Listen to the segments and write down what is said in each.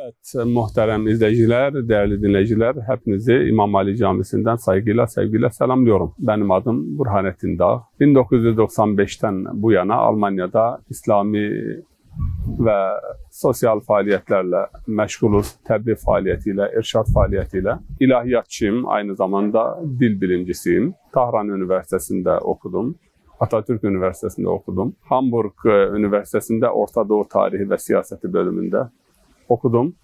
Evet, muhterem izleyiciler, değerli dinleyiciler, hepinizi İmam Ali Camisi'nden saygıyla, sevgiyle selamlıyorum. Benim adım Burhanettin Dağ. 1995'ten bu yana Almanya'da İslami ve sosyal faaliyetlerle meşgulüz, Tebliğ faaliyetiyle, irşat faaliyetiyle. İlahiyatçıyım, aynı zamanda dil bilimcisiyim. Tahran Üniversitesi'nde okudum. Atatürk Üniversitesi'nde okudum. Hamburg e, Üniversitesi'nde Orta Doğu Tarihi ve Siyaseti bölümünde okudum.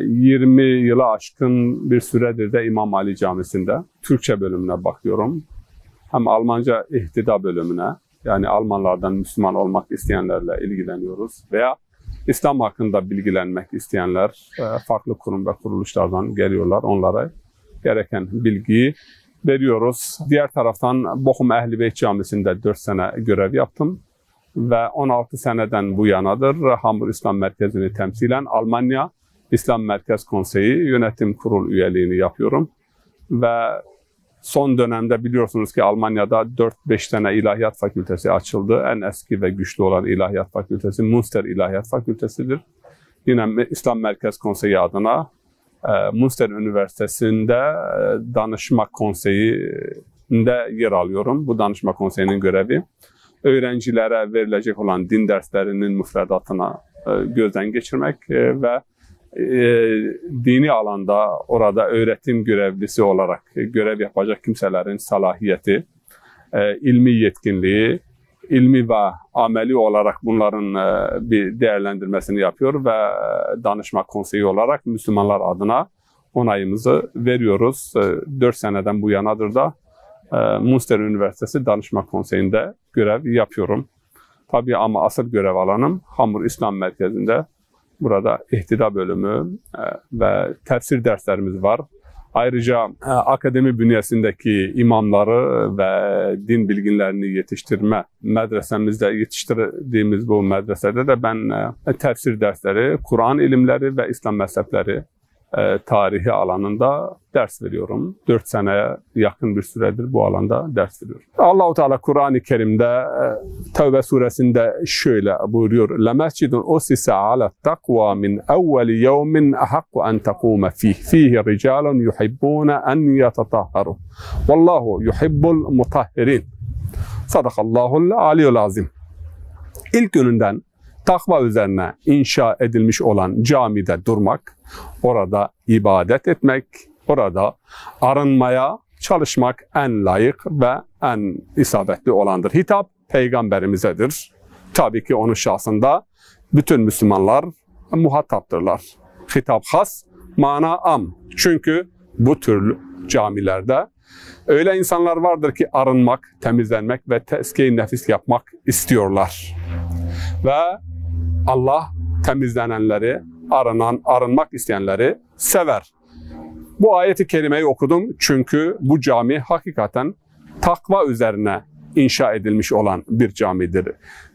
20 ee, yıla aşkın bir süredir de İmam Ali Camisi'nde Türkçe bölümüne bakıyorum. Hem Almanca ihtida bölümüne yani Almanlardan Müslüman olmak isteyenlerle ilgileniyoruz veya İslam hakkında bilgilenmek isteyenler e, farklı kurum ve kuruluşlardan geliyorlar. Onlara gereken bilgiyi veriyoruz. Diğer taraftan Bochum Ehli Beyt Camisi'nde 4 sene görev yaptım. Ve 16 seneden bu yanadır Hamur İslam Merkezini temsilen Almanya İslam Merkez Konseyi yönetim kurul Üyeliğini yapıyorum ve son dönemde biliyorsunuz ki Almanya'da 4-5 tane ilahiyat fakültesi açıldı. En eski ve güçlü olan ilahiyat fakültesi Münster İlahiyat Fakültesidir. Yine İslam Merkez Konseyi adına e, Münster Üniversitesi'nde e, danışma konseyinde yer alıyorum. Bu danışma konseyinin görevi öyrəncilərə veriləcək olan din dərslərinin müfrədatına e, gözden geçirmek e, ve e, dini alanda orada öğretim görevlisi olarak görev yapacak kimselerin salahiyeti, ilmi yetkinliği, ilmi ve ameli olarak bunların bir değerlendirmesini yapıyor ve danışma konseyi olarak Müslümanlar adına onayımızı veriyoruz. 4 seneden bu yanadır da ee, Münster Üniversitesi Danışma Konseyi'nde görev yapıyorum. Tabii ama asıl görev alanım Hamur İslam Merkezi'nde. Burada ihtida bölümü e, ve tefsir derslerimiz var. Ayrıca e, akademi bünyesindeki imamları e, ve din bilginlerini yetiştirme medresemizde yetiştirdiğimiz bu medresede de ben tefsir dersleri, Kur'an ilimleri ve İslam mezhepleri e, tarihi alanında ders veriyorum. 4 seneye yakın bir süredir bu alanda ders veriyorum. Allahu Teala Kur'an-ı Kerim'de e, Tevbe suresinde şöyle buyuruyor. "La mescidun usisa ala takva min evvel yevmin ahakku en takume fih. Fihi ricalun yuhibbuna en yetatahharu. Vallahu yuhibbul mutahhirin." Sadakallahul aliyul azim. İlk gününden takva üzerine inşa edilmiş olan camide durmak, orada ibadet etmek, orada arınmaya çalışmak en layık ve en isabetli olandır. Hitap peygamberimizedir. Tabii ki onun şahsında bütün Müslümanlar muhataptırlar. Hitap has, mana am. Çünkü bu tür camilerde öyle insanlar vardır ki arınmak, temizlenmek ve tezkiye nefis yapmak istiyorlar. Ve Allah temizlenenleri, aranan, arınmak isteyenleri sever. Bu ayeti kerimeyi okudum çünkü bu cami hakikaten takva üzerine inşa edilmiş olan bir camidir.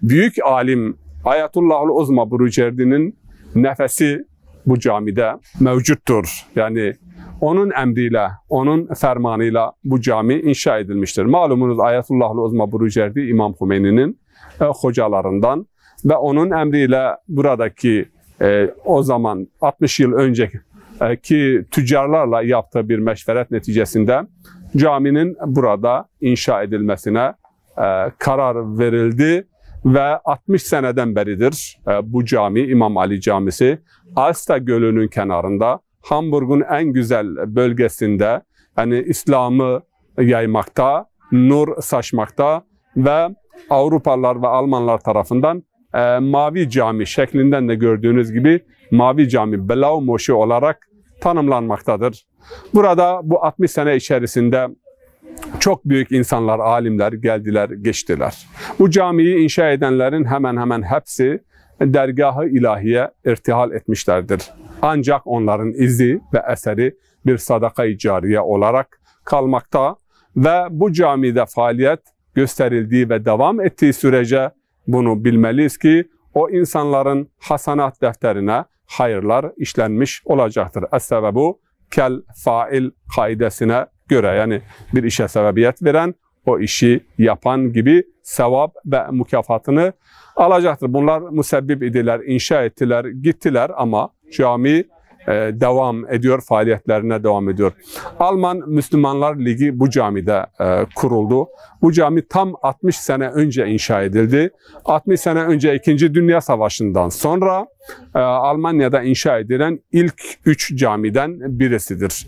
Büyük alim Ayatullahül Uzma Burucerdi'nin nefesi bu camide mevcuttur. Yani onun emriyle, onun fermanıyla bu cami inşa edilmiştir. Malumunuz Ayatullahül Uzma Burucerdi İmam Hümeyni'nin e, hocalarından ve onun emriyle buradaki e, o zaman 60 yıl önceki tüccarlarla yaptığı bir meşveret neticesinde caminin burada inşa edilmesine e, karar verildi ve 60 seneden beridir e, bu cami İmam Ali Camisi Alsta Gölü'nün kenarında Hamburg'un en güzel bölgesinde yani İslam'ı yaymakta, nur saçmakta ve Avrupalılar ve Almanlar tarafından e, Mavi Cami şeklinden de gördüğünüz gibi Mavi Cami Belau Moşu olarak tanımlanmaktadır. Burada bu 60 sene içerisinde çok büyük insanlar, alimler geldiler, geçtiler. Bu camiyi inşa edenlerin hemen hemen hepsi dergahı ilahiye irtihal etmişlerdir. Ancak onların izi ve eseri bir sadaka-i cariye olarak kalmakta ve bu camide faaliyet gösterildiği ve devam ettiği sürece bunu bilmeliyiz ki o insanların hasanat defterine hayırlar işlenmiş olacaktır. Es-sebebu kel fail kaidesine göre yani bir işe sebebiyet veren o işi yapan gibi sevap ve mükafatını alacaktır. Bunlar musebbib idiler, inşa ettiler, gittiler ama cami e, devam ediyor, faaliyetlerine devam ediyor. Alman Müslümanlar Ligi bu camide e, kuruldu. Bu cami tam 60 sene önce inşa edildi. 60 sene önce 2. Dünya Savaşı'ndan sonra e, Almanya'da inşa edilen ilk 3 camiden birisidir.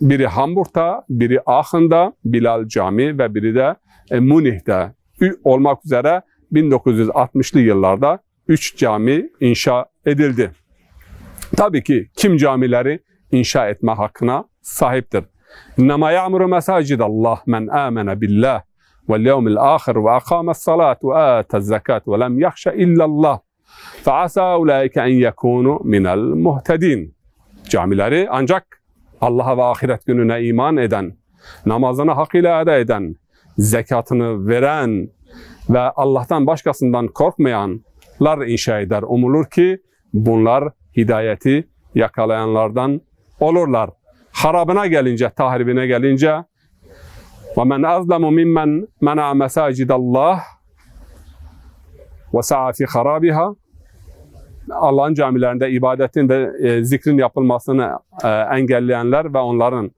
Biri Hamburg'da, biri Aachen'da, Bilal Cami ve biri de Münih'te olmak üzere 1960'lı yıllarda 3 cami inşa edildi. Tabii ki kim camileri inşa etme hakkına sahiptir. İnnemâ ya'muru Allah men âmene billah vel yevmil âhir ve akâmes salâtu ve âtez zekât ve lem yahşe illallah. Fe'asâ ulâike en yekûnu minel muhtedîn. Camileri ancak Allah'a ve ahiret gününe iman eden, namazını hakkıyla eda eden, zekatını veren ve Allah'tan başkasından korkmayanlar inşa eder. Umulur ki bunlar hidayeti yakalayanlardan olurlar. Harabına gelince, tahribine gelince وَمَنْ أَظْلَمُ مِمَّنْ مَنَعَ مَسَاجِدَ اللّٰهِ وَسَعَى فِي خَرَابِهَا Allah'ın camilerinde ibadetin ve zikrin yapılmasını engelleyenler ve onların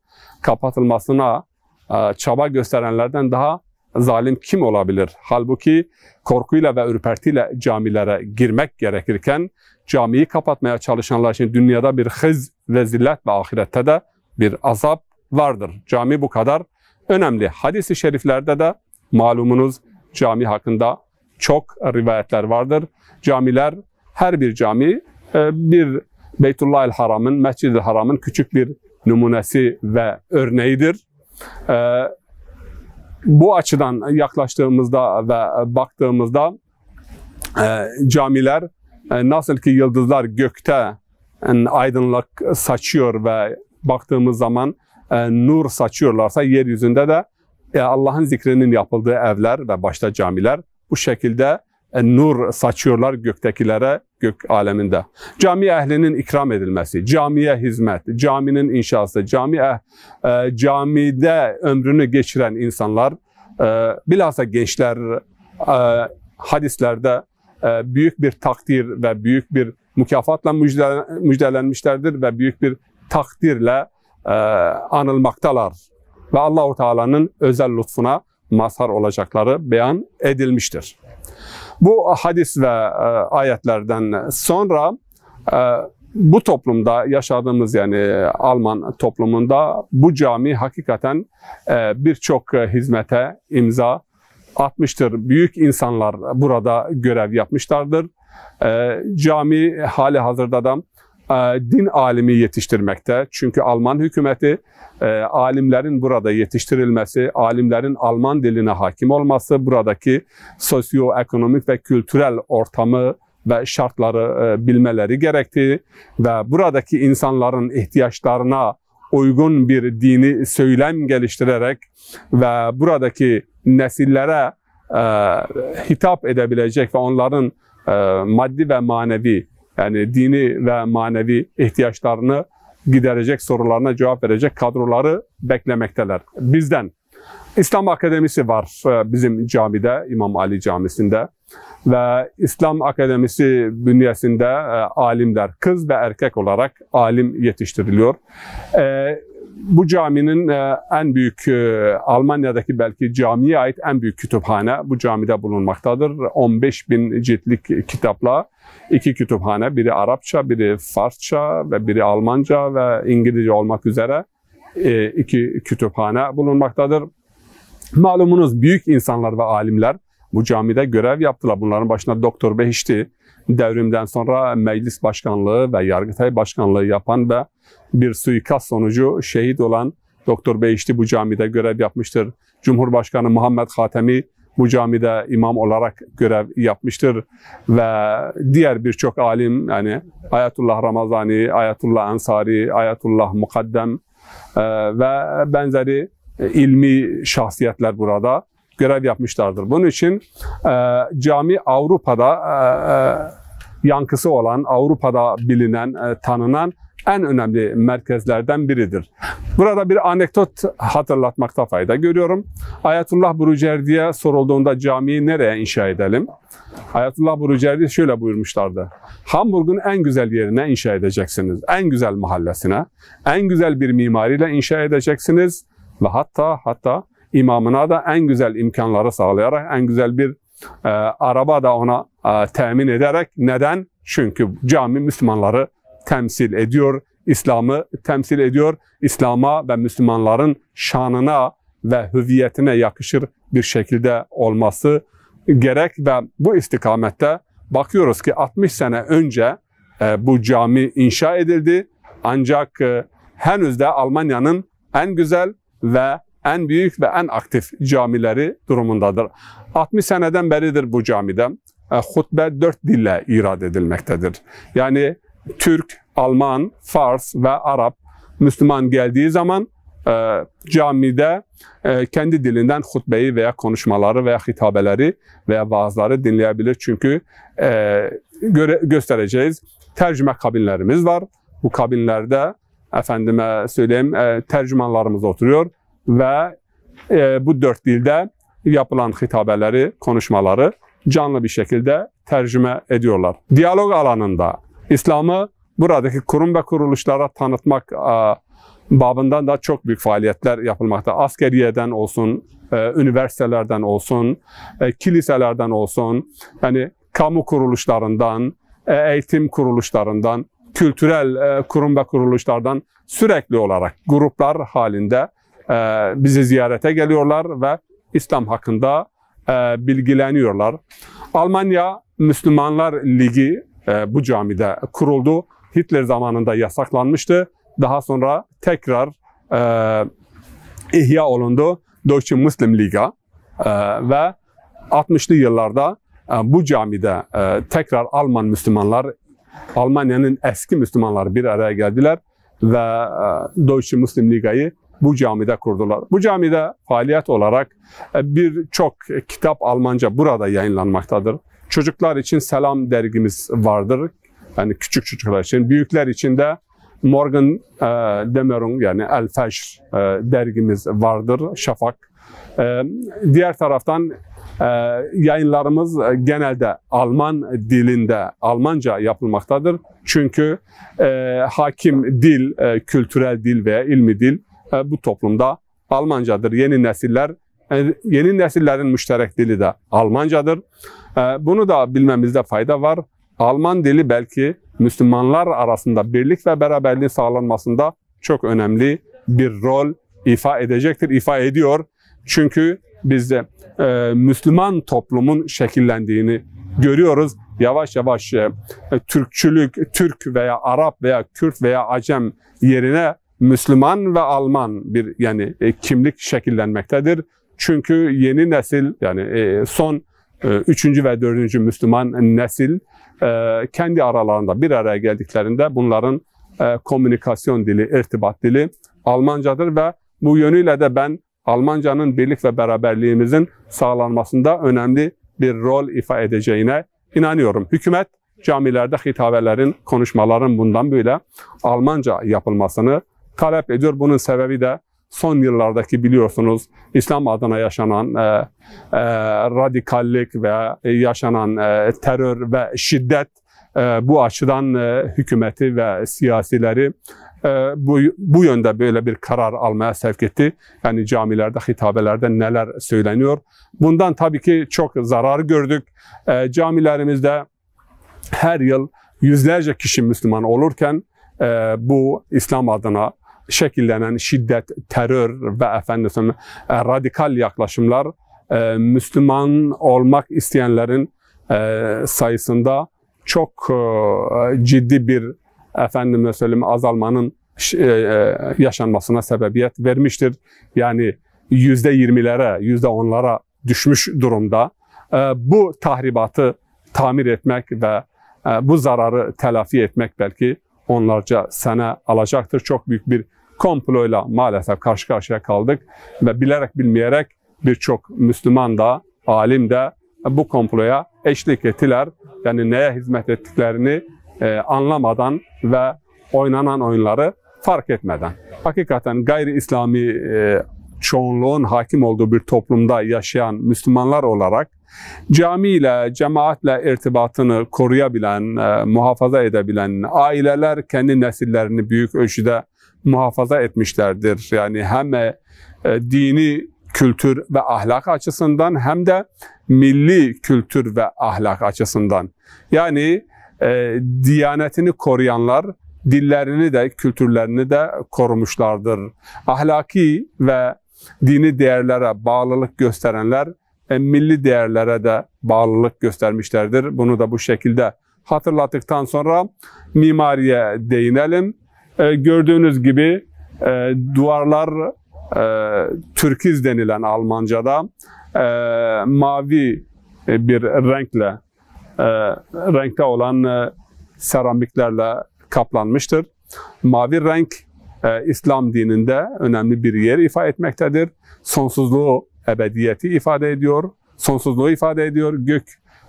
kapatılmasına e, çaba gösterenlerden daha zalim kim olabilir? Halbuki korkuyla ve ürpertiyle camilere girmek gerekirken camiyi kapatmaya çalışanlar için dünyada bir hız ve zillet ve ahirette de bir azap vardır. Cami bu kadar önemli. Hadis-i şeriflerde de malumunuz cami hakkında çok rivayetler vardır. Camiler, her bir cami e, bir Beytullah-ül Haram'ın, mescid i Haram'ın küçük bir numunesi ve örneğidir. E, bu açıdan yaklaştığımızda ve baktığımızda e, camiler e, nasıl ki yıldızlar gökte e, aydınlık saçıyor ve baktığımız zaman nur saçıyorlarsa yeryüzünde de Allah'ın zikrinin yapıldığı evler ve başta camiler bu şekilde nur saçıyorlar göktekilere, gök aleminde. Cami ehlinin ikram edilmesi, camiye hizmet, caminin inşası, cami eh, e, camide ömrünü geçiren insanlar, e, bilhassa gençler e, hadislerde e, büyük bir takdir ve büyük bir mükafatla müjdelenmişlerdir ve büyük bir takdirle e, anılmaktalar. Ve Allahu Teala'nın özel lütfuna mazhar olacakları beyan edilmiştir. Bu hadis ve e, ayetlerden sonra e, bu toplumda yaşadığımız yani Alman toplumunda bu cami hakikaten e, birçok hizmete imza atmıştır. Büyük insanlar burada görev yapmışlardır. Cami hali hazırda da e, din alimi yetiştirmekte. Çünkü Alman hükümeti e, alimlerin burada yetiştirilmesi, alimlerin Alman diline hakim olması, buradaki sosyoekonomik ve kültürel ortamı ve şartları e, bilmeleri gerektiği ve buradaki insanların ihtiyaçlarına uygun bir dini söylem geliştirerek ve buradaki nesillere hitap edebilecek ve onların maddi ve manevi yani dini ve manevi ihtiyaçlarını giderecek sorularına cevap verecek kadroları beklemekteler. Bizden İslam Akademisi var e, bizim camide, İmam Ali Camisi'nde ve İslam Akademisi bünyesinde e, alimler, kız ve erkek olarak alim yetiştiriliyor. E, bu caminin e, en büyük e, Almanya'daki belki camiye ait en büyük kütüphane bu camide bulunmaktadır. 15 bin ciltlik kitapla iki kütüphane, biri Arapça, biri Farsça ve biri Almanca ve İngilizce olmak üzere e, iki kütüphane bulunmaktadır. Malumunuz büyük insanlar ve alimler bu camide görev yaptılar. Bunların başında Doktor Behişti, devrimden sonra meclis başkanlığı ve Yargıtay başkanlığı yapan ve bir suikast sonucu şehit olan Doktor Beyişti bu camide görev yapmıştır. Cumhurbaşkanı Muhammed Hatemi bu camide imam olarak görev yapmıştır ve diğer birçok alim yani Ayatullah Ramazani, Ayatullah Ansari, Ayatullah Mukaddem e, ve benzeri e, ilmi şahsiyetler burada görev yapmışlardır. Bunun için e, cami Avrupa'da e, e, yankısı olan, Avrupa'da bilinen, e, tanınan en önemli merkezlerden biridir. Burada bir anekdot hatırlatmakta fayda görüyorum. Ayetullah Burucerdi'ye sorulduğunda camiyi nereye inşa edelim? Ayetullah Burucerdi şöyle buyurmuşlardı. Hamburg'un en güzel yerine inşa edeceksiniz. En güzel mahallesine, en güzel bir mimariyle inşa edeceksiniz. Ve hatta hatta imamına da en güzel imkanları sağlayarak, en güzel bir e, araba da ona e, temin ederek. Neden? Çünkü cami Müslümanları temsil ediyor, İslam'ı temsil ediyor. İslam'a ve Müslümanların şanına ve hüviyetine yakışır bir şekilde olması gerek ve bu istikamette bakıyoruz ki 60 sene önce e, bu cami inşa edildi. Ancak e, henüz de Almanya'nın en güzel ve en büyük ve en aktif camileri durumundadır. 60 seneden beridir bu camide e, hutbe dört dille irad edilmektedir. Yani Türk, Alman, Fars ve Arap Müslüman geldiği zaman e, camide e, kendi dilinden hutbeyi veya konuşmaları veya hitabeleri veya vaazları dinleyebilir. Çünkü e, göre, göstereceğiz tercüme kabinlerimiz var. Bu kabinlerde efendime söyleyeyim e, tercümanlarımız oturuyor ve e, bu dört dilde yapılan xitabələri, konuşmaları canlı bir şekilde tercüme ediyorlar. Diyalog alanında İslam'ı buradaki kurum ve kuruluşlara tanıtmak e, babından da çok büyük faaliyetler yapılmakta. Askeriyeden olsun, e, üniversitelerden olsun, e, kiliselerden olsun, yani kamu kuruluşlarından, eğitim kuruluşlarından, kültürel kurum ve kuruluşlardan sürekli olarak gruplar halinde e, bizi ziyarete geliyorlar ve İslam hakkında e, bilgileniyorlar. Almanya Müslümanlar Ligi e, bu camide kuruldu. Hitler zamanında yasaklanmıştı. Daha sonra tekrar ihya olundu Deutsche Muslim Liga ve 60'lı yıllarda bu camide tekrar Alman Müslümanlar, Almanya'nın eski Müslümanlar bir araya geldiler ve Deutsche Muslim Liga'yı bu camide kurdular. Bu camide faaliyet olarak e, birçok kitap Almanca burada yayınlanmaktadır. Çocuklar için Selam dergimiz vardır. Yani küçük çocuklar için. Büyükler için de Morgan e, Demerung yani El Fajr e, dergimiz vardır. Şafak. E, diğer taraftan e, yayınlarımız genelde Alman dilinde Almanca yapılmaktadır. Çünkü e, hakim dil, e, kültürel dil veya ilmi dil e, bu toplumda Almancadır. Yeni nesiller e, yeni nesillerin müşterek dili de Almancadır. E, bunu da bilmemizde fayda var. Alman dili belki Müslümanlar arasında birlik ve beraberliği sağlanmasında çok önemli bir rol ifa edecektir, ifa ediyor. Çünkü bizde e, Müslüman toplumun şekillendiğini görüyoruz. Yavaş yavaş e, Türkçülük, Türk veya Arap veya Kürt veya Acem yerine Müslüman ve Alman bir yani e, kimlik şekillenmektedir. Çünkü yeni nesil yani e, son e, üçüncü ve dördüncü Müslüman nesil e, kendi aralarında bir araya geldiklerinde bunların e, komünikasyon dili, irtibat dili Almancadır ve bu yönüyle de ben Almancanın birlik ve beraberliğimizin sağlanmasında önemli bir rol ifa edeceğine inanıyorum. Hükümet camilerde hitabelerin, konuşmaların bundan böyle Almanca yapılmasını talep ediyor. Bunun sebebi de son yıllardaki biliyorsunuz İslam adına yaşanan e, e, radikallik ve yaşanan e, terör ve şiddet e, bu açıdan e, hükümeti ve siyasileri e, bu, bu yönde böyle bir karar almaya sevk etti. Yani camilerde, hitabelerde neler söyleniyor. Bundan tabii ki çok zarar gördük. E, camilerimizde her yıl yüzlerce kişi Müslüman olurken e, bu İslam adına şekillenen şiddet, terör ve efendim e, radikal yaklaşımlar e, Müslüman olmak isteyenlerin e, sayısında çok ciddi bir efendim söyleyeyim azalmanın yaşanmasına sebebiyet vermiştir. Yani yüzde yirmilere, yüzde onlara düşmüş durumda. bu tahribatı tamir etmek ve bu zararı telafi etmek belki onlarca sene alacaktır. Çok büyük bir komployla maalesef karşı karşıya kaldık ve bilerek bilmeyerek birçok Müslüman da, alim de bu komploya eşlik ettiler. Yani neye hizmet ettiklerini e, anlamadan ve oynanan oyunları fark etmeden. Hakikaten gayri İslami e, çoğunluğun hakim olduğu bir toplumda yaşayan Müslümanlar olarak cami ile cemaatle irtibatını koruyabilen, e, muhafaza edebilen aileler kendi nesillerini büyük ölçüde muhafaza etmişlerdir. Yani hem e, e, dini kültür ve ahlak açısından hem de milli kültür ve ahlak açısından. Yani e, diyanetini koruyanlar dillerini de kültürlerini de korumuşlardır. Ahlaki ve dini değerlere bağlılık gösterenler e, milli değerlere de bağlılık göstermişlerdir. Bunu da bu şekilde hatırlattıktan sonra mimariye değinelim. E, gördüğünüz gibi e, duvarlar e, türkiz denilen Almanca'da e, mavi e, bir renkle e, renkte olan e, seramiklerle kaplanmıştır. Mavi renk e, İslam dininde önemli bir yer ifade etmektedir. Sonsuzluğu, ebediyeti ifade ediyor. Sonsuzluğu ifade ediyor. Gök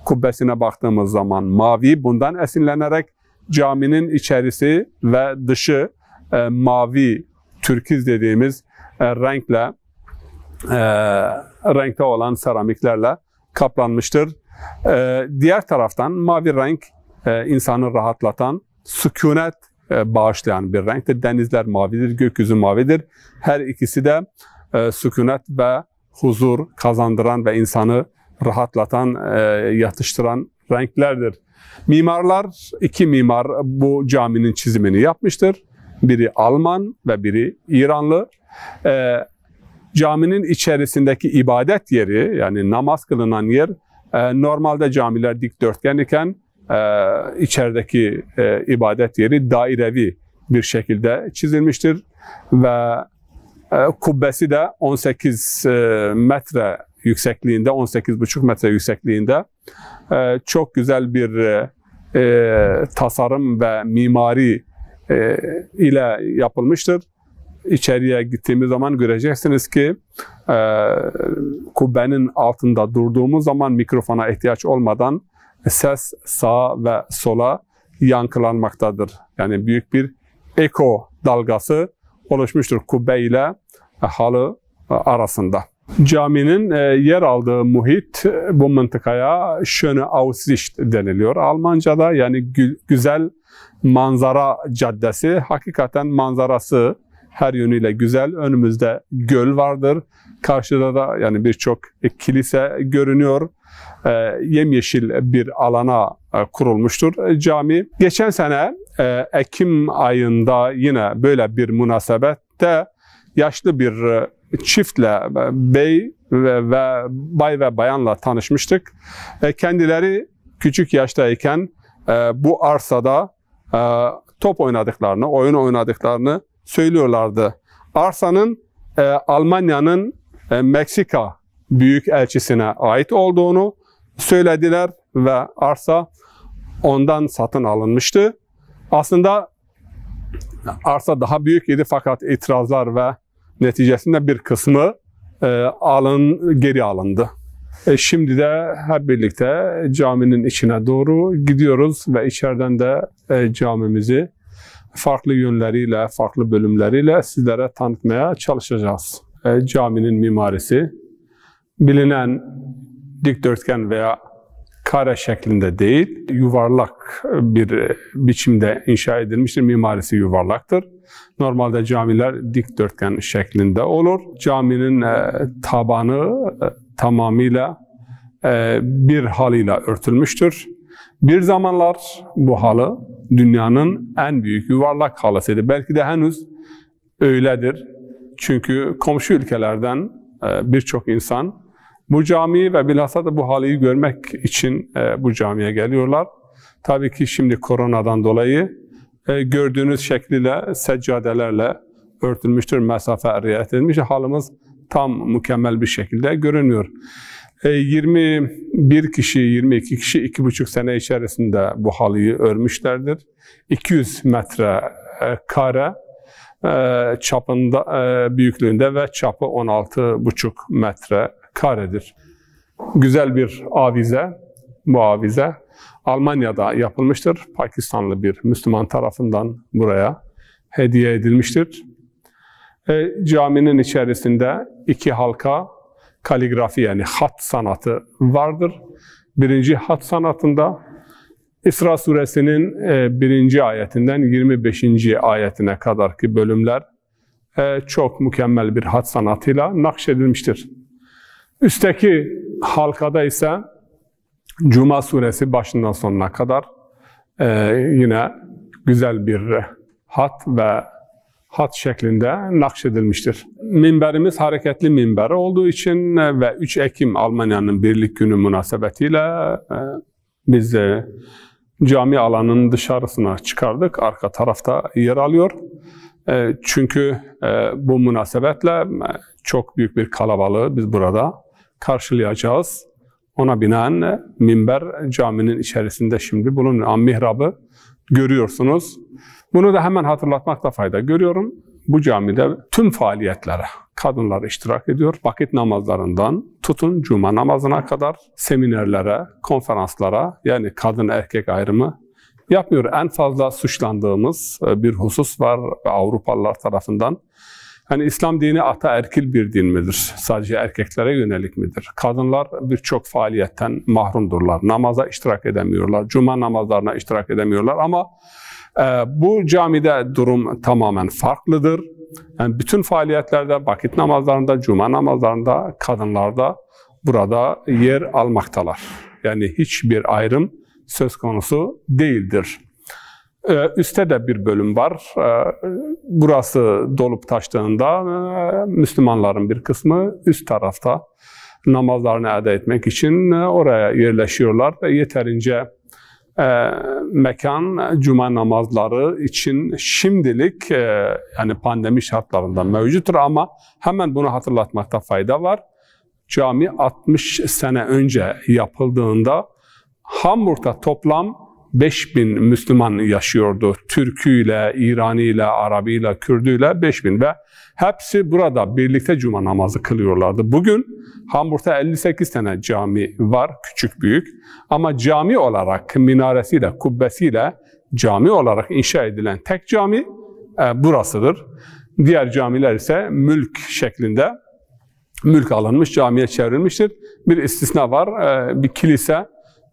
kubbesine baktığımız zaman mavi bundan esinlenerek caminin içerisi ve dışı e, mavi, türkiz dediğimiz e, renkle e, renkte olan seramiklerle kaplanmıştır. E, diğer taraftan mavi renk e, insanı rahatlatan, sükunet e, bağışlayan bir renktir. Denizler mavidir, gökyüzü mavidir. Her ikisi de e, sükunet ve huzur kazandıran ve insanı rahatlatan, e, yatıştıran renklerdir. Mimarlar, iki mimar bu caminin çizimini yapmıştır. Biri Alman ve biri İranlı. E, caminin içerisindeki ibadet yeri yani namaz kılınan yer e, normalde camiler dikdörtgen iken e, içerideki e, ibadet yeri dairevi bir şekilde çizilmiştir ve e, kubbesi de 18 e, metre yüksekliğinde, 18,5 metre yüksekliğinde e, çok güzel bir e, tasarım ve mimari e, ile yapılmıştır. İçeriye gittiğimiz zaman göreceksiniz ki e, kubbenin altında durduğumuz zaman mikrofona ihtiyaç olmadan ses sağa ve sola yankılanmaktadır. Yani büyük bir eko dalgası oluşmuştur kubbe ile halı arasında. Caminin e, yer aldığı muhit e, bu mıntıkaya Schöne Aussicht deniliyor. Almanca'da yani güzel manzara caddesi hakikaten manzarası her yönüyle güzel. Önümüzde göl vardır. Karşıda da yani birçok kilise görünüyor. E, yemyeşil bir alana e, kurulmuştur e, cami. Geçen sene e, Ekim ayında yine böyle bir münasebette yaşlı bir e, çiftle e, bey ve, ve bay ve bayanla tanışmıştık. E, kendileri küçük yaştayken e, bu arsada e, top oynadıklarını, oyun oynadıklarını söylüyorlardı. Arsanın e, Almanya'nın e, Meksika büyük elçisine ait olduğunu söylediler ve arsa ondan satın alınmıştı. Aslında arsa daha büyük idi fakat itirazlar ve neticesinde bir kısmı e, alın geri alındı. E, şimdi de hep birlikte caminin içine doğru gidiyoruz ve içeriden de e, camimizi farklı yönleriyle, farklı bölümleriyle sizlere tanıtmaya çalışacağız. E, caminin mimarisi bilinen dikdörtgen veya kare şeklinde değil, yuvarlak bir biçimde inşa edilmiştir. Mimarisi yuvarlaktır. Normalde camiler dikdörtgen şeklinde olur. Caminin e, tabanı e, tamamıyla e, bir halıyla örtülmüştür. Bir zamanlar bu halı dünyanın en büyük yuvarlak halasıydı. Belki de henüz öyledir. Çünkü komşu ülkelerden e, birçok insan bu camiyi ve bilhassa da bu haliyi görmek için e, bu camiye geliyorlar. Tabii ki şimdi koronadan dolayı e, gördüğünüz şekliyle seccadelerle örtülmüştür, mesafe riayet edilmiş. Halımız tam mükemmel bir şekilde görünüyor. 21 e, kişi, 22 kişi iki buçuk sene içerisinde bu halıyı örmüşlerdir. 200 metre e, kare e, çapında büyüklüğünde ve çapı buçuk metre karedir. Güzel bir avize, bu avize Almanya'da yapılmıştır. Pakistanlı bir Müslüman tarafından buraya hediye edilmiştir. E, caminin içerisinde iki halka kaligrafi yani hat sanatı vardır. Birinci hat sanatında İsra suresinin e, birinci ayetinden 25. ayetine kadar ki bölümler e, çok mükemmel bir hat sanatıyla nakşedilmiştir. Üstteki halkada ise Cuma suresi başından sonuna kadar e, yine güzel bir hat ve hat şeklinde nakşedilmiştir. Minberimiz hareketli minber olduğu için e, ve 3 Ekim Almanya'nın Birlik Günü münasebetiyle e, biz cami alanının dışarısına çıkardık. Arka tarafta yer alıyor. E, çünkü bu münasebetle çok büyük bir kalabalığı biz burada karşılayacağız. Ona binaen minber caminin içerisinde şimdi bulunuyor. mihrabı görüyorsunuz. Bunu da hemen hatırlatmakta fayda görüyorum. Bu camide tüm faaliyetlere kadınlar iştirak ediyor. Vakit namazlarından tutun cuma namazına kadar seminerlere, konferanslara yani kadın erkek ayrımı yapmıyor. En fazla suçlandığımız e, bir husus var Avrupalılar tarafından. Yani İslam dini ataerkil bir din midir? Sadece erkeklere yönelik midir? Kadınlar birçok faaliyetten mahrumdurlar. Namaza iştirak edemiyorlar, cuma namazlarına iştirak edemiyorlar ama ee, bu camide durum tamamen farklıdır. Yani bütün faaliyetlerde, vakit namazlarında, cuma namazlarında, kadınlarda burada yer almaktalar. Yani hiçbir ayrım söz konusu değildir. Ee, üste de bir bölüm var. Ee, burası dolup taştığında e, Müslümanların bir kısmı üst tarafta namazlarını eda etmek için e, oraya yerleşiyorlar ve yeterince e, mekan cuma namazları için şimdilik e, yani pandemi şartlarında mevcuttur ama hemen bunu hatırlatmakta fayda var. Cami 60 sene önce yapıldığında Hamburg'da toplam 5000 Müslüman yaşıyordu. Türküyle, İraniyle, Arabiyle, Kürdüyle 5000 ve hepsi burada birlikte cuma namazı kılıyorlardı. Bugün Hamburg'da 58 tane cami var, küçük büyük. Ama cami olarak minaresiyle, kubbesiyle cami olarak inşa edilen tek cami e, burasıdır. Diğer camiler ise mülk şeklinde mülk alınmış, camiye çevrilmiştir. Bir istisna var, e, bir kilise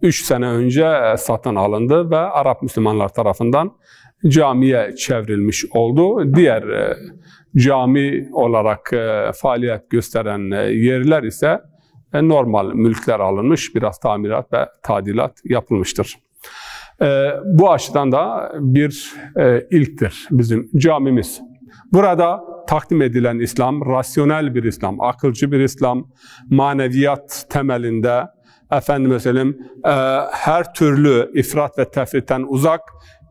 3 sene önce e, satın alındı ve Arap Müslümanlar tarafından camiye çevrilmiş oldu. Diğer e, cami olarak e, faaliyet gösteren yerler ise normal mülkler alınmış, biraz tamirat ve tadilat yapılmıştır. Bu açıdan da bir ilktir bizim camimiz. Burada takdim edilen İslam, rasyonel bir İslam, akılcı bir İslam, maneviyat temelinde efendime söyleyeyim e, her türlü ifrat ve tefritten uzak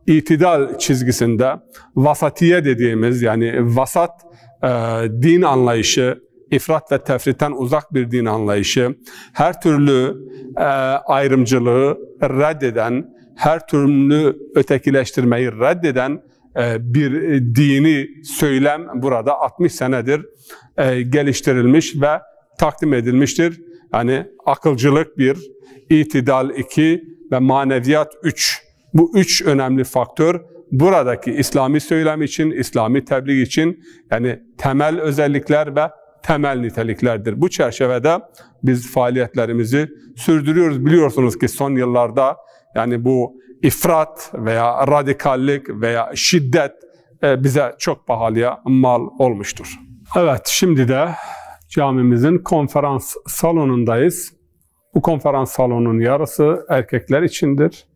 itidal çizgisinde vasatiye dediğimiz yani vasat e, din anlayışı ifrat ve tefritten uzak bir din anlayışı, her türlü e, ayrımcılığı reddeden, her türlü ötekileştirmeyi reddeden e, bir dini söylem burada 60 senedir e, geliştirilmiş ve takdim edilmiştir. Yani akılcılık bir, itidal iki ve maneviyat üç. Bu üç önemli faktör buradaki İslami söylem için, İslami tebliğ için yani temel özellikler ve temel niteliklerdir. Bu çerçevede biz faaliyetlerimizi sürdürüyoruz. Biliyorsunuz ki son yıllarda yani bu ifrat veya radikallik veya şiddet e, bize çok pahalıya mal olmuştur. Evet şimdi de camimizin konferans salonundayız. Bu konferans salonunun yarısı erkekler içindir.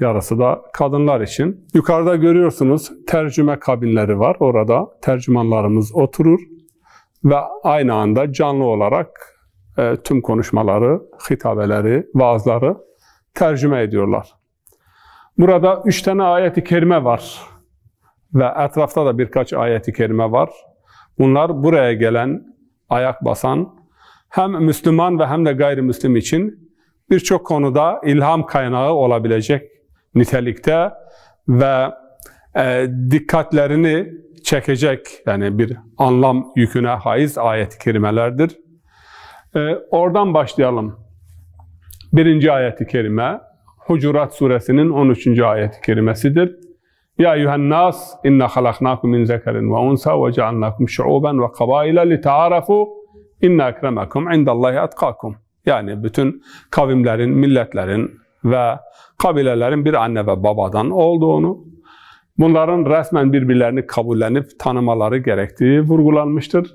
Yarısı da kadınlar için. Yukarıda görüyorsunuz tercüme kabinleri var. Orada tercümanlarımız oturur ve aynı anda canlı olarak e, tüm konuşmaları, hitabeleri, vaazları tercüme ediyorlar. Burada üç tane ayet-i kerime var ve etrafta da birkaç ayet-i kerime var. Bunlar buraya gelen ayak basan, hem Müslüman ve hem de gayrimüslim için birçok konuda ilham kaynağı olabilecek nitelikte ve e, dikkatlerini çekecek yani bir anlam yüküne haiz ayet-i kerimelerdir. E, oradan başlayalım. Birinci ayet-i kerime Hucurat suresinin 13. ayet-i kerimesidir. Ya eyyuhennas inna halaknakum min zekerin ve unsa ve cealnakum şuuben ve kabaila li taarafu inna ekremakum indallahi atkakum. Yani bütün kavimlerin, milletlerin ve kabilelerin bir anne ve babadan olduğunu, bunların resmen birbirlerini kabullenip tanımaları gerektiği vurgulanmıştır.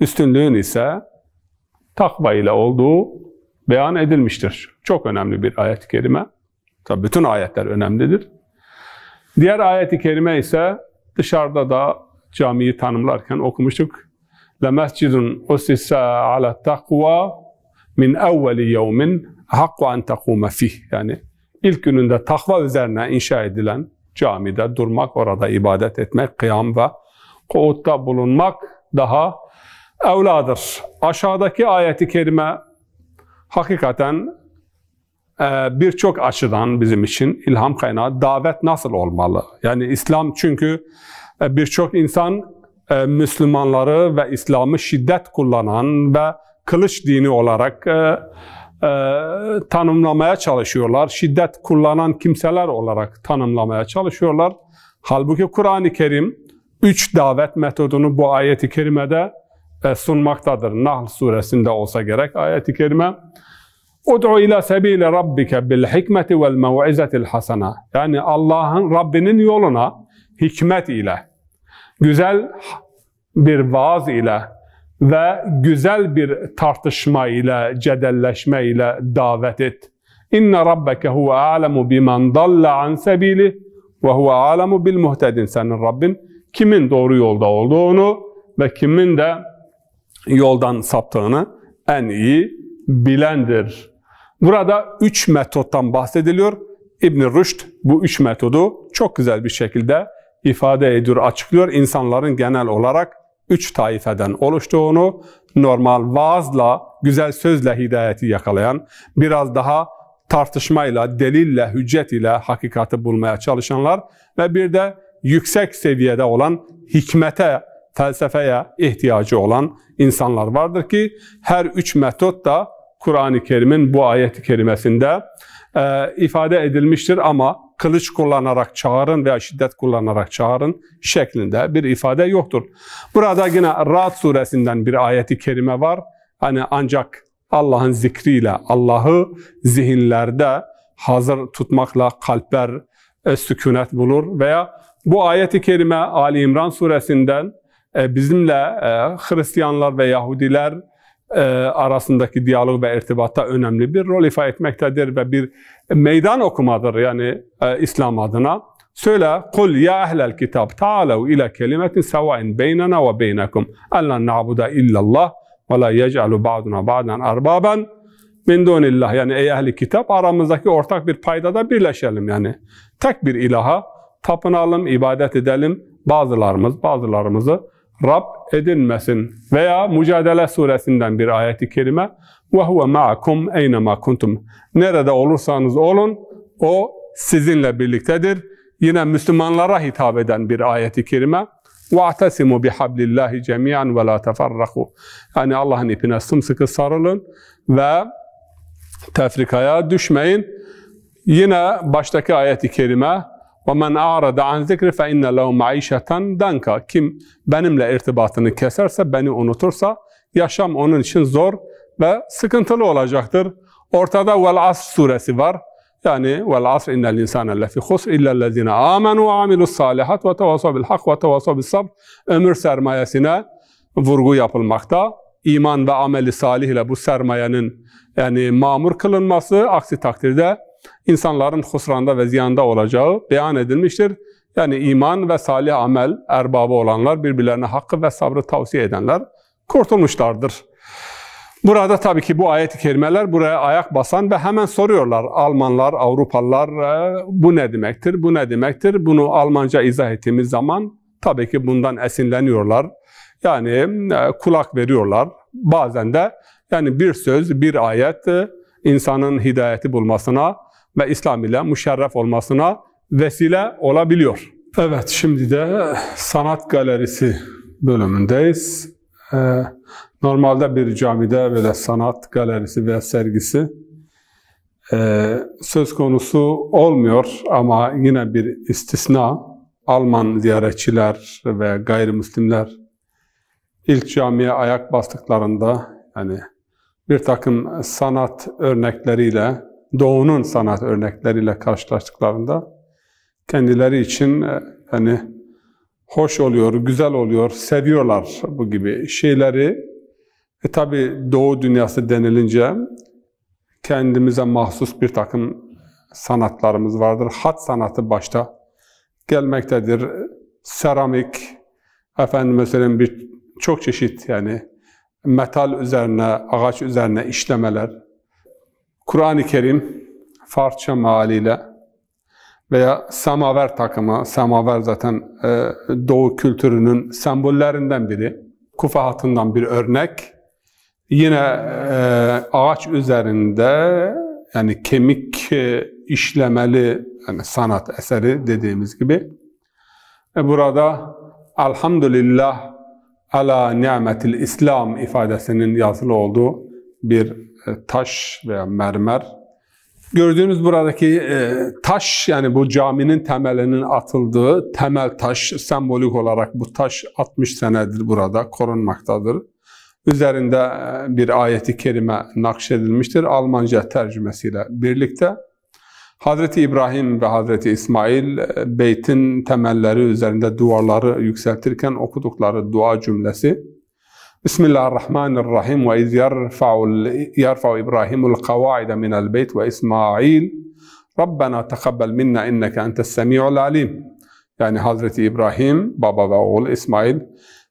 Üstünlüğün ise takva ile olduğu beyan edilmiştir. Çok önemli bir ayet-i kerime. Tabi bütün ayetler önemlidir. Diğer ayeti i kerime ise dışarıda da camiyi tanımlarken okumuştuk. La mescidun usissa ala takva min evveli yevmin hakku an takume fih. Yani ilk gününde takva üzerine inşa edilen camide durmak, orada ibadet etmek, kıyam ve kuutta bulunmak daha evladır. Aşağıdaki ayeti kerime hakikaten ee, birçok açıdan bizim için ilham kaynağı davet nasıl olmalı? Yani İslam çünkü e, birçok insan e, Müslümanları ve İslam'ı şiddet kullanan ve kılıç dini olarak e, tanımlamaya çalışıyorlar. Şiddet kullanan kimseler olarak tanımlamaya çalışıyorlar. Halbuki Kur'an-ı Kerim üç davet metodunu bu ayeti kerimede sunmaktadır. Nahl suresinde olsa gerek ayeti kerime. Ud'u ila sebile rabbike bil hikmeti vel mev'izetil hasana. Yani Allah'ın, Rabbinin yoluna hikmet ile, güzel bir vaaz ile ve güzel bir tartışma ile, cedelleşme ile davet et. İnne rabbeke huve a'lemu biman dalla an sebili ve huve a'lemu bil muhtedin. Senin Rabbin kimin doğru yolda olduğunu ve kimin de yoldan saptığını en iyi bilendir Burada üç metottan bahsediliyor. İbn Rüşd bu üç metodu çok güzel bir şekilde ifade ediyor, açıklıyor. İnsanların genel olarak üç taifeden oluştuğunu, normal vaazla, güzel sözle hidayeti yakalayan, biraz daha tartışmayla, delille, hüccet ile hakikati bulmaya çalışanlar ve bir de yüksek seviyede olan hikmete, felsefeye ihtiyacı olan insanlar vardır ki her üç metot da Kur'an-ı Kerim'in bu ayeti kerimesinde e, ifade edilmiştir ama kılıç kullanarak çağırın veya şiddet kullanarak çağırın şeklinde bir ifade yoktur. Burada yine Ra'd suresinden bir ayeti kerime var. Hani ancak Allah'ın zikriyle Allah'ı zihinlerde hazır tutmakla kalpler e, sükunet bulur veya bu ayeti kerime Ali İmran suresinden e, bizimle e, Hristiyanlar ve Yahudiler e, arasındaki diyalog ve irtibatta önemli bir rol ifade etmektedir ve bir meydan okumadır yani e, İslam adına. Söyle kul ya ehlel kitap ta'alev ila kelimetin sevain beynena ve beynekum ellen na'buda illallah ve la yec'alu ba'duna ba'dan arbaben min dunillah yani ey ehli kitap aramızdaki ortak bir paydada birleşelim yani. Tek bir ilaha tapınalım, ibadet edelim bazılarımız bazılarımızı Rab edinmesin. Veya Mücadele suresinden bir ayeti kerime وَهُوَ مَعَكُمْ اَيْنَمَا كُنْتُمْ Nerede olursanız olun, o sizinle birliktedir. Yine Müslümanlara hitap eden bir ayeti kerime وَاَعْتَسِمُوا بِحَبْلِ اللّٰهِ جَمِيعًا وَلَا تَفَرَّقُوا Yani Allah'ın ipine sımsıkı sarılın ve tefrikaya düşmeyin. Yine baştaki ayeti kerime وَمَنْ اَعْرَدَ عَنْ ذِكْرِ فَاِنَّ لَهُ مَعِيشَةً دَنْكَ Kim benimle irtibatını keserse, beni unutursa, yaşam onun için zor ve sıkıntılı olacaktır. Ortada Vel Asr suresi var. Yani Vel Asr innel insane lefi husr illellezine amenu ve amilus salihat ve tevasav bil hak ve tevasav bil sabr. Ömür sermayesine vurgu yapılmakta. İman ve ameli salih ile bu sermayenin yani mamur kılınması aksi takdirde insanların husranda ve ziyanda olacağı beyan edilmiştir. Yani iman ve salih amel erbabı olanlar, birbirlerine hakkı ve sabrı tavsiye edenler kurtulmuşlardır. Burada tabii ki bu ayet-i kerimeler buraya ayak basan ve hemen soruyorlar. Almanlar, Avrupalılar e, bu ne demektir, bu ne demektir? Bunu Almanca izah ettiğimiz zaman tabii ki bundan esinleniyorlar. Yani e, kulak veriyorlar. Bazen de yani bir söz, bir ayet e, insanın hidayeti bulmasına ve İslam ile müşerref olmasına vesile olabiliyor. Evet şimdi de sanat galerisi bölümündeyiz. Ee, normalde bir camide böyle sanat galerisi veya sergisi e, söz konusu olmuyor ama yine bir istisna. Alman ziyaretçiler ve gayrimüslimler ilk camiye ayak bastıklarında yani bir takım sanat örnekleriyle doğunun sanat örnekleriyle karşılaştıklarında kendileri için hani hoş oluyor, güzel oluyor, seviyorlar bu gibi şeyleri. E tabi doğu dünyası denilince kendimize mahsus bir takım sanatlarımız vardır. Hat sanatı başta gelmektedir. Seramik, efendim mesela bir çok çeşit yani metal üzerine, ağaç üzerine işlemeler, Kur'an-ı Kerim farça maliyle veya samaver takımı, samaver zaten e, Doğu kültürünün sembollerinden biri, Kufa hatından bir örnek. Yine e, ağaç üzerinde yani kemik e, işlemeli yani sanat eseri dediğimiz gibi. E, burada elhamdülillah ala nimetil İslam ifadesinin yazılı olduğu bir e, taş veya mermer. Gördüğünüz buradaki e, taş yani bu caminin temelinin atıldığı temel taş sembolik olarak bu taş 60 senedir burada korunmaktadır. Üzerinde e, bir ayeti kerime nakşedilmiştir Almanca tercümesiyle birlikte. Hazreti İbrahim ve Hazreti İsmail beytin temelleri üzerinde duvarları yükseltirken okudukları dua cümlesi بسم الله الرحمن الرحيم وإذ يرفع, يرفع إبراهيم القواعد من البيت وإسماعيل ربنا تقبل منا إنك أنت السميع العليم يعني حضرة إبراهيم بابا وغول إسماعيل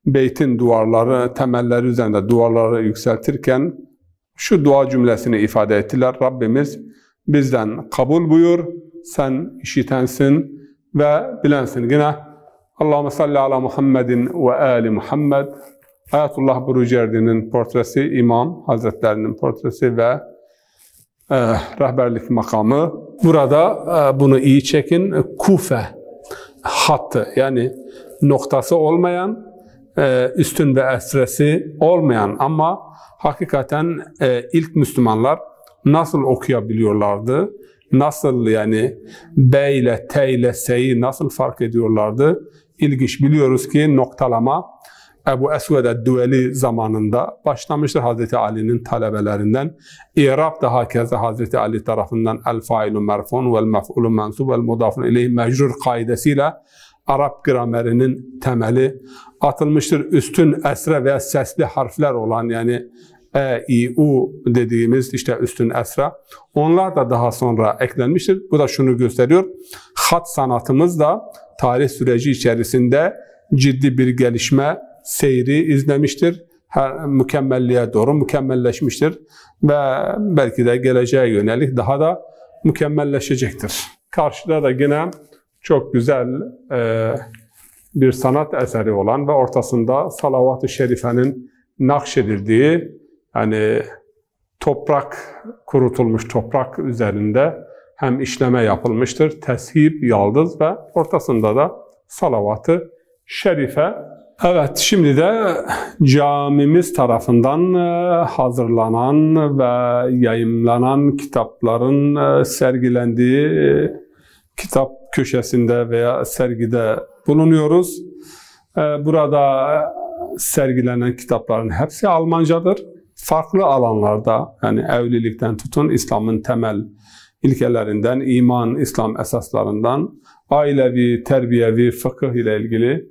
بيتين دوارلار تملر üzerinde دوارلار yükseltirken şu dua cümlesini ifade رب Rabbimiz bizden قبول بيور سن işitensin سن bilensin yine Allahümme اللهم صل على محمد وآل محمد Ayatullah Burucerdi'nin portresi, İmam Hazretlerinin portresi ve e, rehberlik makamı. Burada e, bunu iyi çekin. Kufe hattı yani noktası olmayan, e, üstün ve esresi olmayan ama hakikaten e, ilk Müslümanlar nasıl okuyabiliyorlardı? Nasıl yani B ile T ile S'yi nasıl fark ediyorlardı? İlginç biliyoruz ki noktalama Ebu Esved Eddüveli zamanında başlamıştır Hazreti Ali'nin talebelerinden. İrab da hakeza Hazreti Ali tarafından el failu merfun vel mef'ulu mensub vel mudafun ileyhi mecrur kaidesiyle Arap gramerinin temeli atılmıştır. Üstün esre veya sesli harfler olan yani E, I, U dediğimiz işte üstün esra. Onlar da daha sonra eklenmiştir. Bu da şunu gösteriyor. Hat sanatımız da tarih süreci içerisinde ciddi bir gelişme seyri izlemiştir. Her, mükemmelliğe doğru mükemmelleşmiştir ve belki de geleceğe yönelik daha da mükemmelleşecektir. Karşıda da yine çok güzel e, bir sanat eseri olan ve ortasında salavat-ı şerifenin nakşedildiği yani toprak kurutulmuş toprak üzerinde hem işleme yapılmıştır. Teshib, yaldız ve ortasında da salavat şerife Evet, şimdi de camimiz tarafından e, hazırlanan ve yayımlanan kitapların e, sergilendiği e, kitap köşesinde veya sergide bulunuyoruz. Burada sergilenen kitapların hepsi Almancadır. Farklı alanlarda yani evlilikten tutun İslam'ın temel ilkelerinden, iman, İslam esaslarından, ailevi, terbiyevi, fıkıh ile ilgili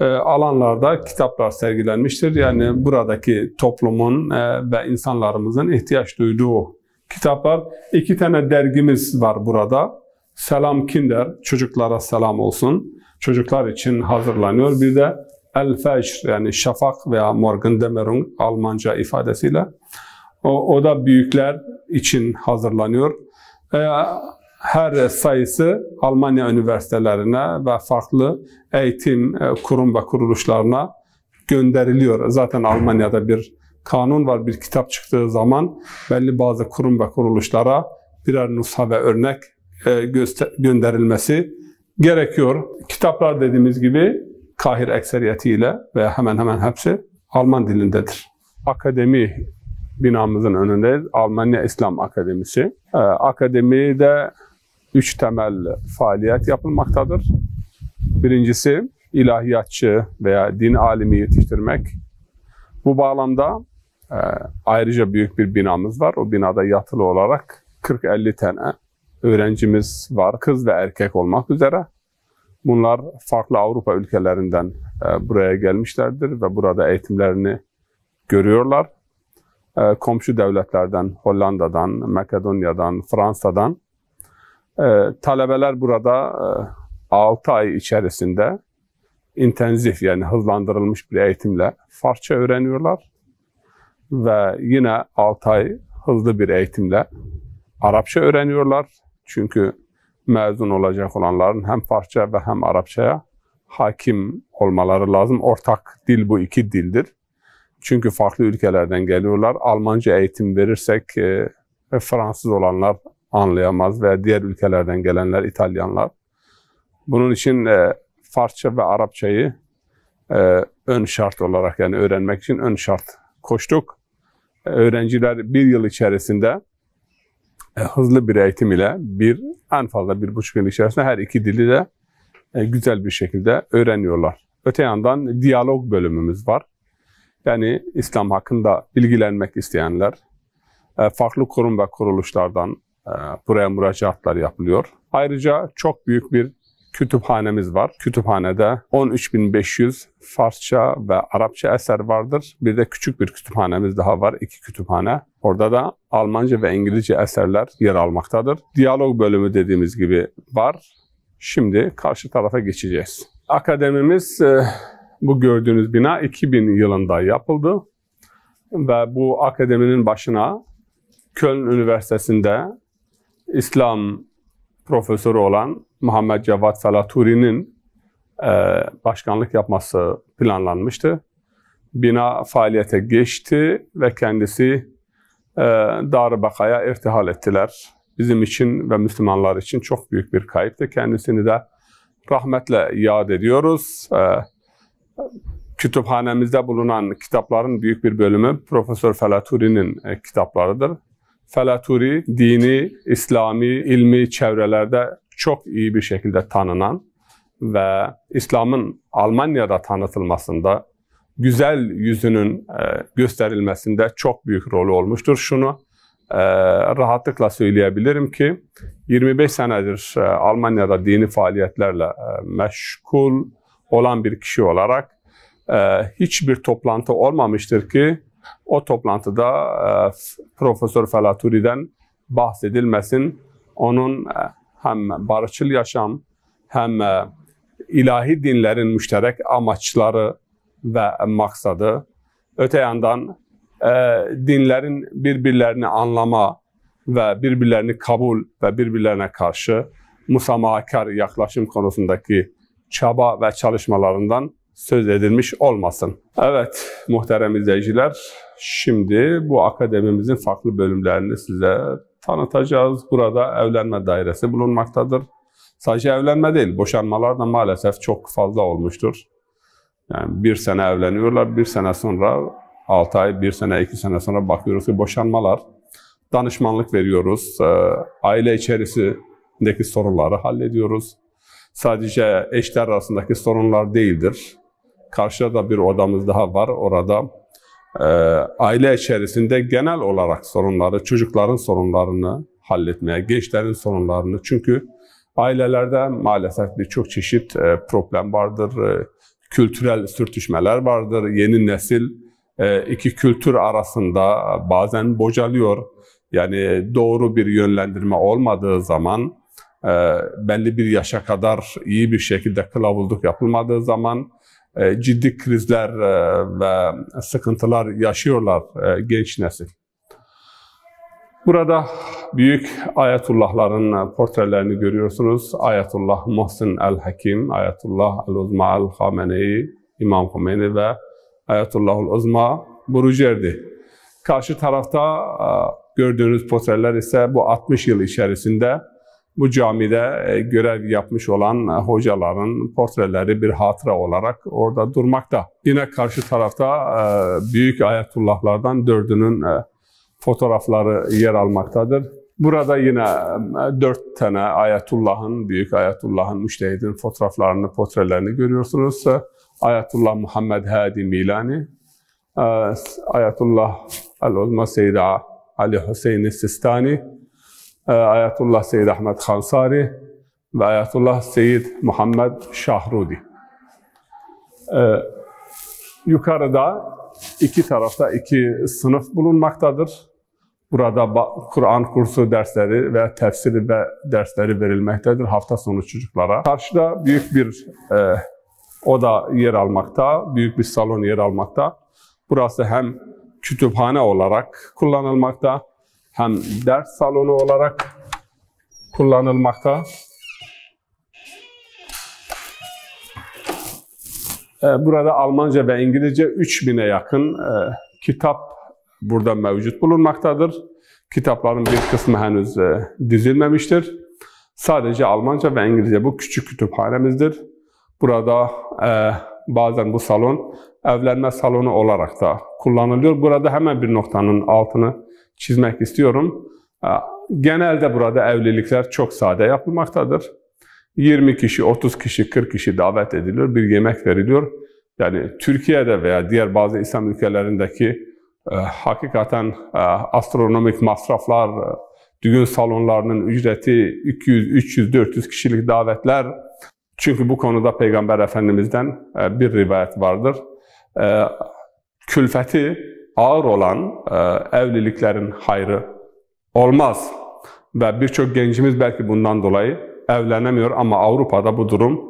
e, alanlarda kitaplar sergilenmiştir. Yani buradaki toplumun e, ve insanlarımızın ihtiyaç duyduğu kitaplar. İki tane dergimiz var burada. Selam Kinder, çocuklara selam olsun. Çocuklar için hazırlanıyor. Bir de El Fecr yani şafak veya Morgan Demerung Almanca ifadesiyle. O, o da büyükler için hazırlanıyor. Ee, her sayısı Almanya üniversitelerine ve farklı eğitim e, kurum ve kuruluşlarına gönderiliyor. Zaten Almanya'da bir kanun var, bir kitap çıktığı zaman belli bazı kurum ve kuruluşlara birer nusha ve örnek e, gönderilmesi gerekiyor. Kitaplar dediğimiz gibi Kahir ekseriyetiyle ve hemen hemen hepsi Alman dilindedir. Akademi binamızın önündeyiz. Almanya İslam Akademisi. E, akademide üç temel faaliyet yapılmaktadır. Birincisi ilahiyatçı veya din alimi yetiştirmek. Bu bağlamda e, ayrıca büyük bir binamız var. O binada yatılı olarak 40-50 tane öğrencimiz var. Kız ve erkek olmak üzere. Bunlar farklı Avrupa ülkelerinden e, buraya gelmişlerdir ve burada eğitimlerini görüyorlar. E, komşu devletlerden, Hollanda'dan, Makedonya'dan, Fransa'dan e, talebeler burada e, 6 ay içerisinde intensif yani hızlandırılmış bir eğitimle Farsça öğreniyorlar ve yine 6 ay hızlı bir eğitimle Arapça öğreniyorlar. Çünkü mezun olacak olanların hem Farsça ve hem Arapçaya hakim olmaları lazım. Ortak dil bu iki dildir. Çünkü farklı ülkelerden geliyorlar. Almanca eğitim verirsek e, Fransız olanlar anlayamaz veya diğer ülkelerden gelenler İtalyanlar. Bunun için e, Farsça ve Arapçayı e, ön şart olarak yani öğrenmek için ön şart koştuk. E, öğrenciler bir yıl içerisinde e, hızlı bir eğitim ile bir en fazla bir buçuk yıl içerisinde her iki dili de e, güzel bir şekilde öğreniyorlar. Öte yandan diyalog bölümümüz var. Yani İslam hakkında bilgilenmek isteyenler, e, farklı kurum ve kuruluşlardan, e, buraya müracaatlar yapılıyor. Ayrıca çok büyük bir kütüphanemiz var. Kütüphanede 13.500 Farsça ve Arapça eser vardır. Bir de küçük bir kütüphanemiz daha var, iki kütüphane. Orada da Almanca ve İngilizce eserler yer almaktadır. Diyalog bölümü dediğimiz gibi var. Şimdi karşı tarafa geçeceğiz. Akademimiz e, bu gördüğünüz bina 2000 yılında yapıldı. Ve bu akademinin başına Köln Üniversitesi'nde İslam profesörü olan Muhammed Cevat Salaturi'nin e, başkanlık yapması planlanmıştı. Bina faaliyete geçti ve kendisi e, Darbaka'ya irtihal ettiler. Bizim için ve Müslümanlar için çok büyük bir kayıptı. Kendisini de rahmetle yad ediyoruz. E, kütüphanemizde bulunan kitapların büyük bir bölümü Profesör Felaturi'nin e, kitaplarıdır. Felaturi dini, İslami, ilmi çevrelerde çok iyi bir şekilde tanınan ve İslam'ın Almanya'da tanıtılmasında güzel yüzünün e, gösterilmesinde çok büyük rolü olmuştur. Şunu e, rahatlıkla söyleyebilirim ki 25 senedir e, Almanya'da dini faaliyetlerle meşgul olan bir kişi olarak hiçbir toplantı olmamıştır ki o toplantıda e, Profesör Felaturi'den bahsedilmesin. Onun e, hem barışçıl yaşam hem e, ilahi dinlerin müşterek amaçları ve maksadı. Öte yandan dinlerin birbirlerini anlama ve birbirlerini kabul ve birbirlerine karşı musamakar yaklaşım konusundaki çaba ve çalışmalarından söz edilmiş olmasın. Evet muhterem izleyiciler şimdi bu akademimizin farklı bölümlerini size tanıtacağız. Burada evlenme dairesi bulunmaktadır. Sadece evlenme değil boşanmalar da maalesef çok fazla olmuştur. Yani bir sene evleniyorlar, bir sene sonra 6 ay, bir sene, iki sene sonra bakıyoruz ki boşanmalar. Danışmanlık veriyoruz, e, aile içerisindeki sorunları hallediyoruz. Sadece eşler arasındaki sorunlar değildir. Karşıda bir odamız daha var. Orada e, aile içerisinde genel olarak sorunları, çocukların sorunlarını halletmeye, gençlerin sorunlarını. Çünkü ailelerde maalesef birçok çeşit e, problem vardır. E, kültürel sürtüşmeler vardır. Yeni nesil e, iki kültür arasında bazen bocalıyor. Yani doğru bir yönlendirme olmadığı zaman e, belli bir yaşa kadar iyi bir şekilde kılavuzluk yapılmadığı zaman e, ciddi krizler e, ve sıkıntılar yaşıyorlar e, genç nesil. Burada büyük ayetullahların portrelerini görüyorsunuz. Ayetullah Muhsin el-Hakim, Ayetullah el-Uzma el-Hameneyi, İmam Khomeini ve Ayetullah el-Uzma Burujerdi. Karşı tarafta gördüğünüz portreler ise bu 60 yıl içerisinde bu camide e, görev yapmış olan e, hocaların portreleri bir hatıra olarak orada durmakta. Yine karşı tarafta e, büyük ayetullahlardan dördünün fotoğrafları yer almaktadır. Burada yine dört tane ayetullahın, büyük ayetullahın, müştehidin fotoğraflarını, portrelerini görüyorsunuz. Ayetullah Muhammed Hadi Milani, Ayetullah Al-Uzma Seyda Ali Hüseyin Sistani, ee, Ayetullah Seyyid Ahmet Hansari ve Ayetullah Seyyid Muhammed Şahrudi. Ee, yukarıda iki tarafta iki sınıf bulunmaktadır. Burada Kur'an kursu dersleri ve tefsiri ve dersleri verilmektedir hafta sonu çocuklara. Karşıda büyük bir e, oda yer almakta, büyük bir salon yer almakta. Burası hem kütüphane olarak kullanılmakta, hem ders salonu olarak kullanılmakta. Ee, burada Almanca ve İngilizce 3000'e yakın e, kitap burada mevcut bulunmaktadır. Kitapların bir kısmı henüz e, dizilmemiştir. Sadece Almanca ve İngilizce bu küçük kütüphanemizdir. Burada e, bazen bu salon evlenme salonu olarak da kullanılıyor. Burada hemen bir noktanın altını çizmek istiyorum. Genelde burada evlilikler çok sade yapılmaktadır. 20 kişi, 30 kişi, 40 kişi davet ediliyor, bir yemek veriliyor. Yani Türkiye'de veya diğer bazı İslam ülkelerindeki e, hakikaten e, astronomik masraflar, e, düğün salonlarının ücreti 200, 300, 400 kişilik davetler. Çünkü bu konuda Peygamber Efendimiz'den e, bir rivayet vardır. E, külfeti ağır olan e, evliliklerin hayrı olmaz. Ve birçok gencimiz belki bundan dolayı evlenemiyor ama Avrupa'da bu durum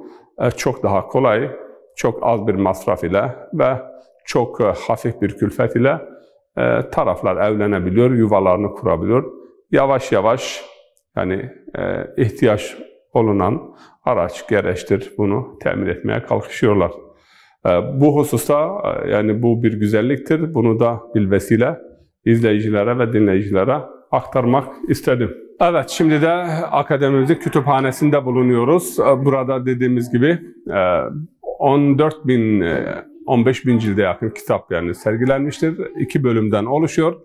e, çok daha kolay, çok az bir masraf ile ve çok e, hafif bir külfet ile e, taraflar evlenebiliyor, yuvalarını kurabiliyor. Yavaş yavaş yani e, ihtiyaç olunan araç, gereçtir bunu temin etmeye kalkışıyorlar. Ee, bu hususta e, yani bu bir güzelliktir. Bunu da bir vesile izleyicilere ve dinleyicilere aktarmak istedim. Evet, şimdi de akademimizin kütüphanesinde bulunuyoruz. Ee, burada dediğimiz gibi 14 e, bin, 15 e, bin cilde yakın kitap yani sergilenmiştir. İki bölümden oluşuyor.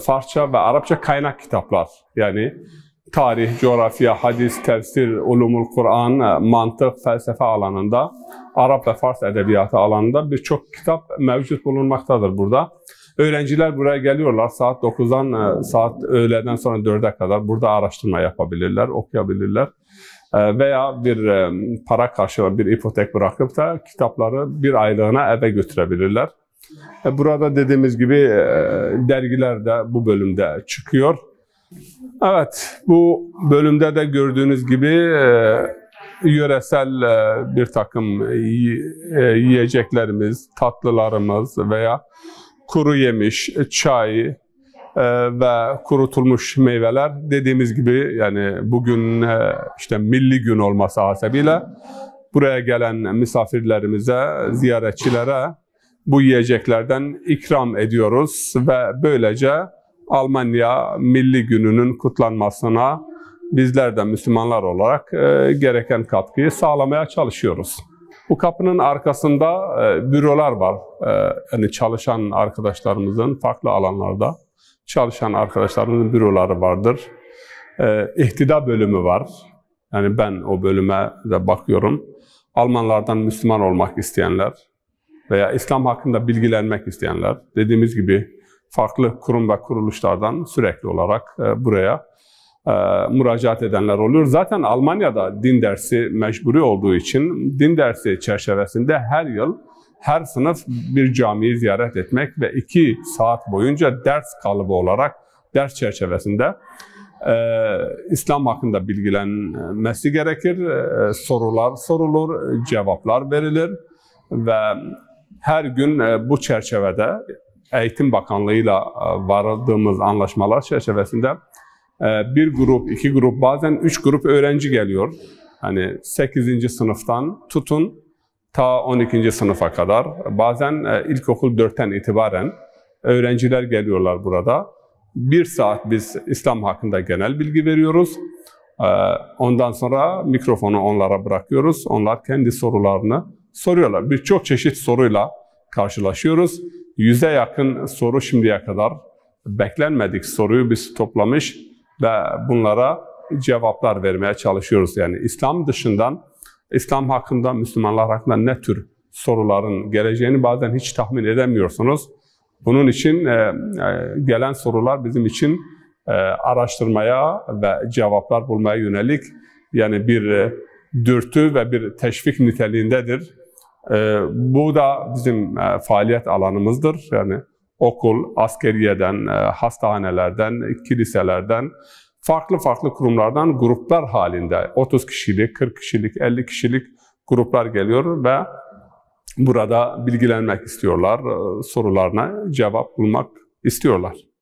Farsça ve Arapça kaynak kitaplar. Yani tarih, coğrafya, hadis, tefsir, ulumul Kur'an, e, mantık, felsefe alanında, Arap ve Fars edebiyatı alanında birçok kitap mevcut bulunmaktadır burada. Öğrenciler buraya geliyorlar. Saat 9'dan e, saat öğleden sonra 4'e kadar burada araştırma yapabilirler, okuyabilirler. E, veya bir para karşılığı bir ipotek bırakıp da kitapları bir aylığına eve götürebilirler. Burada dediğimiz gibi dergiler de bu bölümde çıkıyor. Evet, bu bölümde de gördüğünüz gibi e, yöresel e, bir takım e, yiyeceklerimiz, tatlılarımız veya kuru yemiş, çay, ve kurutulmuş meyveler dediğimiz gibi yani bugün işte milli gün olması hasebiyle buraya gelen misafirlerimize, ziyaretçilere bu yiyeceklerden ikram ediyoruz ve böylece Almanya Milli Günü'nün kutlanmasına bizler de Müslümanlar olarak e, gereken katkıyı sağlamaya çalışıyoruz. Bu kapının arkasında e, bürolar var. E, yani çalışan arkadaşlarımızın farklı alanlarda çalışan arkadaşlarımızın büroları vardır. İhtida bölümü var. Yani ben o bölüme de bakıyorum. Almanlardan Müslüman olmak isteyenler veya İslam hakkında bilgilenmek isteyenler, dediğimiz gibi farklı kurum ve kuruluşlardan sürekli olarak e, buraya e, müracaat edenler oluyor. Zaten Almanya'da din dersi mecburi olduğu için din dersi çerçevesinde her yıl her sınıf bir camiyi ziyaret etmek ve iki saat boyunca ders kalıbı olarak ders çerçevesinde e, İslam hakkında bilgilenmesi gerekir. E, sorular sorulur, cevaplar verilir ve her gün e, bu çerçevede Eğitim Bakanlığı'yla e, vardığımız anlaşmalar çerçevesinde e, bir grup, iki grup, bazen üç grup öğrenci geliyor. Hani 8. sınıftan tutun ta 12. sınıfa kadar, bazen e, ilkokul 4'ten itibaren öğrenciler geliyorlar burada. Bir saat biz İslam hakkında genel bilgi veriyoruz. Ondan sonra mikrofonu onlara bırakıyoruz. Onlar kendi sorularını soruyorlar. Birçok çeşit soruyla karşılaşıyoruz yüze yakın soru şimdiye kadar beklenmedik soruyu biz toplamış ve bunlara cevaplar vermeye çalışıyoruz. Yani İslam dışından, İslam hakkında, Müslümanlar hakkında ne tür soruların geleceğini bazen hiç tahmin edemiyorsunuz. Bunun için e, e gelen sorular bizim için e, araştırmaya ve cevaplar bulmaya yönelik yani bir e, dürtü ve bir teşvik niteliğindedir. Ee, bu da bizim e, faaliyet alanımızdır. Yani okul, askeriyeden, e, hastanelerden, kiliselerden, farklı farklı kurumlardan gruplar halinde 30 kişilik, 40 kişilik, 50 kişilik gruplar geliyor ve burada bilgilenmek istiyorlar, e, sorularına cevap bulmak istiyorlar.